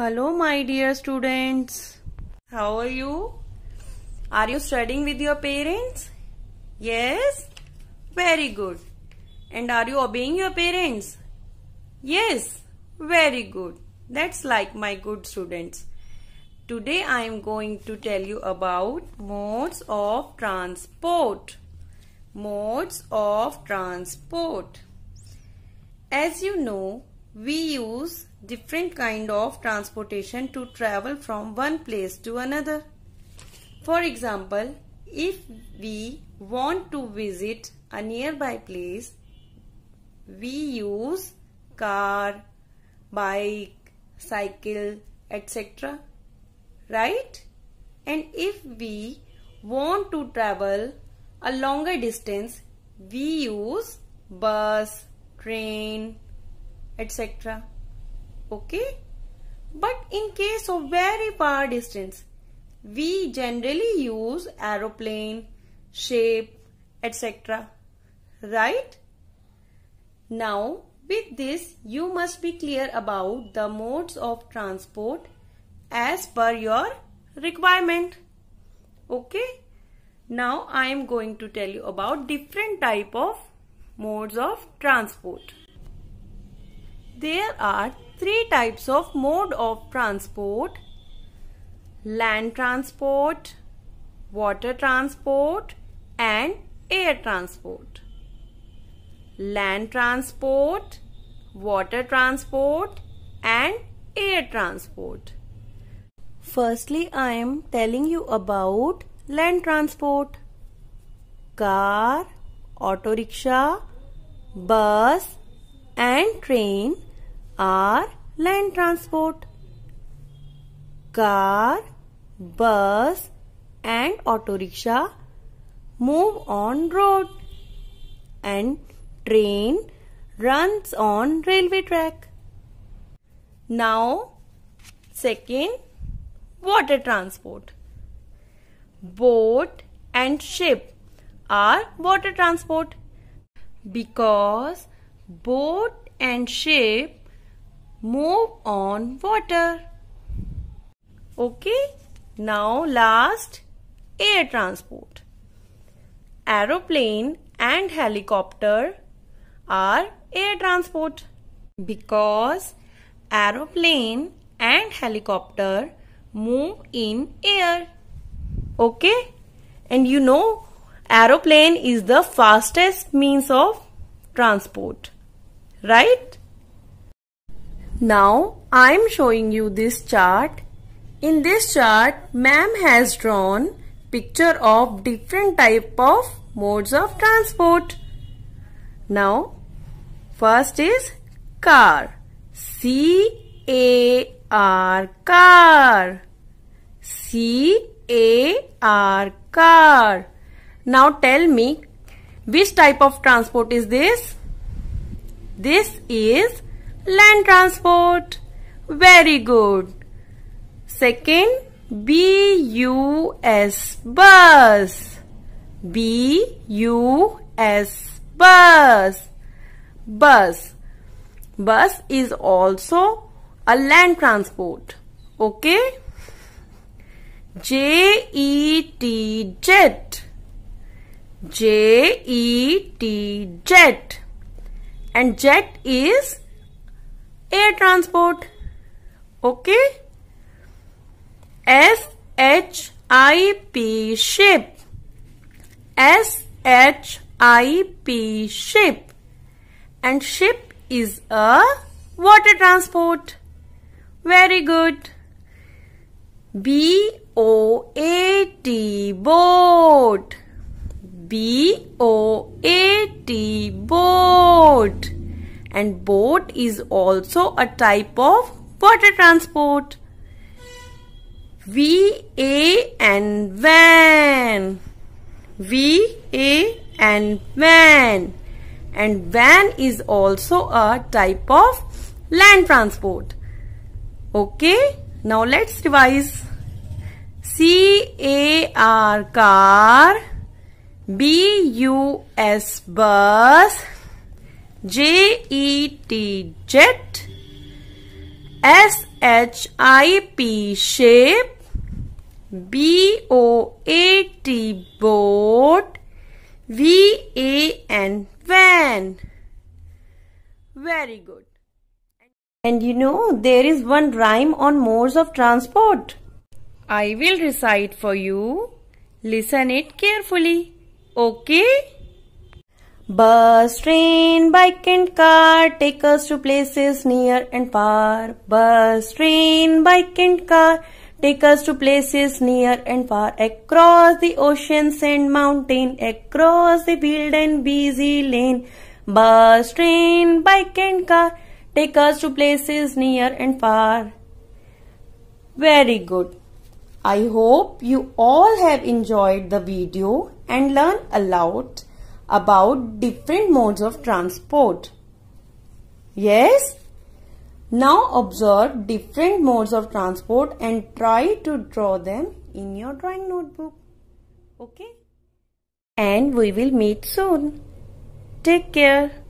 Hello my dear students. How are you? Are you studying with your parents? Yes? Very good. And are you obeying your parents? Yes? Very good. That's like my good students. Today I am going to tell you about modes of transport. Modes of transport. As you know, we use different kind of transportation to travel from one place to another. For example, if we want to visit a nearby place, we use car, bike, cycle, etc. Right? And if we want to travel a longer distance, we use bus, train, etc. Okay. But in case of very far distance, we generally use aeroplane, shape, etc. Right? Now, with this, you must be clear about the modes of transport as per your requirement. Okay? Now, I am going to tell you about different type of modes of transport. There are three types of mode of transport. Land transport, water transport and air transport. Land transport, water transport and air transport. Firstly, I am telling you about land transport. Car, auto rickshaw, bus and train are land transport. Car, bus and auto rickshaw move on road and train runs on railway track. Now second water transport. Boat and ship are water transport because boat and ship move on water. Okay, now last air transport. Aeroplane and helicopter are air transport because aeroplane and helicopter move in air. Okay, and you know aeroplane is the fastest means of transport, right? Now I am showing you this chart. In this chart, ma'am has drawn picture of different type of modes of transport. Now, first is car. C-A-R, car. C-A-R, car. Now tell me, which type of transport is this? This is land transport. Very good. Second, B-U-S, bus. B-U-S, bus. Bus. Bus is also a land transport. Okay? J-E-T, jet. J-E-T, jet. And jet is air transport. Okay? S-H-I-P ship. S-H-I-P ship. And ship is a water transport. Very good. B-O-A-T boat. B-O-A-T boat and boat is also a type of water transport. V A and van. V A and van. And van is also a type of land transport. Okay. Now let's revise. C A R car. B U S bus. J E T jet S H I P shape B O A T boat V A N van very good and you know there is one rhyme on modes of transport I will recite for you listen it carefully okay Bus, train, bike and car take us to places near and far. Bus, train, bike and car take us to places near and far. Across the oceans and mountain, across the field and busy lane. Bus, train, bike and car take us to places near and far. Very good. I hope you all have enjoyed the video and learn a lot about different modes of transport. Yes? Now observe different modes of transport and try to draw them in your drawing notebook. Okay? And we will meet soon. Take care.